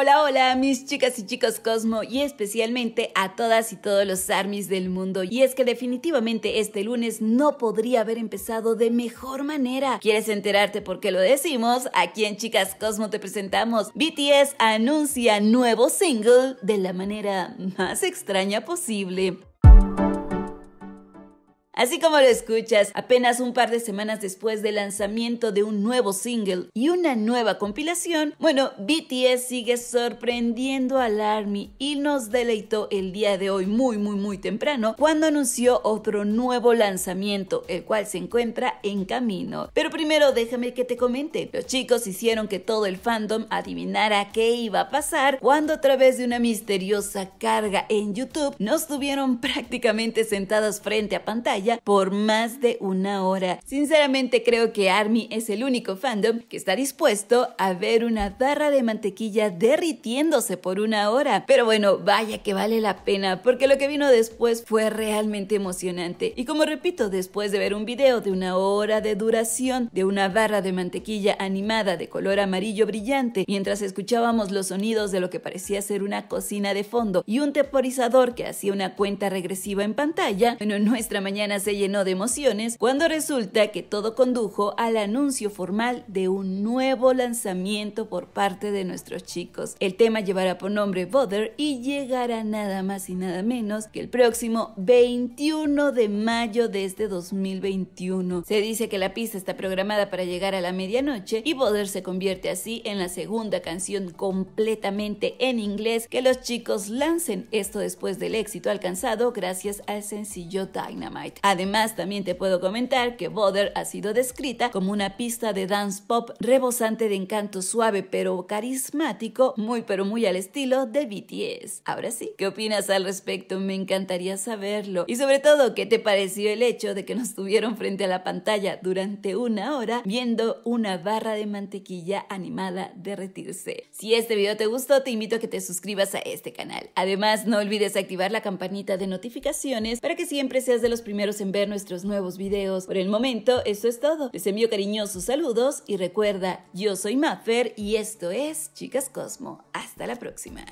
Hola, hola, mis chicas y chicos Cosmo y especialmente a todas y todos los armies del mundo. Y es que definitivamente este lunes no podría haber empezado de mejor manera. ¿Quieres enterarte por qué lo decimos? Aquí en Chicas Cosmo te presentamos. BTS anuncia nuevo single de la manera más extraña posible. Así como lo escuchas, apenas un par de semanas después del lanzamiento de un nuevo single y una nueva compilación, bueno, BTS sigue sorprendiendo al ARMY y nos deleitó el día de hoy muy muy muy temprano cuando anunció otro nuevo lanzamiento, el cual se encuentra en camino. Pero primero déjame que te comente, los chicos hicieron que todo el fandom adivinara qué iba a pasar cuando a través de una misteriosa carga en YouTube nos tuvieron prácticamente sentados frente a pantalla por más de una hora. Sinceramente creo que ARMY es el único fandom que está dispuesto a ver una barra de mantequilla derritiéndose por una hora. Pero bueno, vaya que vale la pena, porque lo que vino después fue realmente emocionante. Y como repito, después de ver un video de una hora de duración de una barra de mantequilla animada de color amarillo brillante, mientras escuchábamos los sonidos de lo que parecía ser una cocina de fondo y un temporizador que hacía una cuenta regresiva en pantalla, bueno, nuestra mañana se llenó de emociones cuando resulta que todo condujo al anuncio formal de un nuevo lanzamiento por parte de nuestros chicos. El tema llevará por nombre Bother y llegará nada más y nada menos que el próximo 21 de mayo de este 2021. Se dice que la pista está programada para llegar a la medianoche y Bother se convierte así en la segunda canción completamente en inglés que los chicos lancen esto después del éxito alcanzado gracias al sencillo Dynamite. Además, también te puedo comentar que Bother ha sido descrita como una pista de dance pop rebosante de encanto suave pero carismático, muy pero muy al estilo de BTS. Ahora sí, ¿qué opinas al respecto? Me encantaría saberlo. Y sobre todo, ¿qué te pareció el hecho de que nos tuvieron frente a la pantalla durante una hora viendo una barra de mantequilla animada derretirse? Si este video te gustó, te invito a que te suscribas a este canal. Además, no olvides activar la campanita de notificaciones para que siempre seas de los primeros en ver nuestros nuevos videos. Por el momento, eso es todo. Les envío cariñosos saludos y recuerda, yo soy Maffer y esto es Chicas Cosmo. Hasta la próxima.